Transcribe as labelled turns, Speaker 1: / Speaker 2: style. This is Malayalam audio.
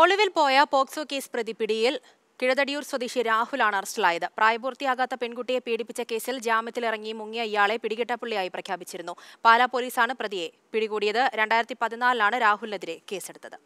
Speaker 1: ഒളിവിൽ പോയ പോക്സോ കേസ് പ്രതി പിടിയിൽ കിഴതടിയൂർ സ്വദേശി രാഹുലാണ് അറസ്റ്റിലായത് പ്രായപൂർത്തിയാകാത്ത പെൺകുട്ടിയെ പീഡിപ്പിച്ച കേസിൽ ജാമ്യത്തിലിറങ്ങി മുങ്ങിയ ഇയാളെ പിടികിട്ടപ്പുള്ളിയായി പ്രഖ്യാപിച്ചിരുന്നു പാലാ പോലീസാണ് പ്രതിയെ പിടികൂടിയത് രണ്ടായിരത്തി പതിനാലിലാണ് രാഹുലിനെതിരെ കേസെടുത്തത്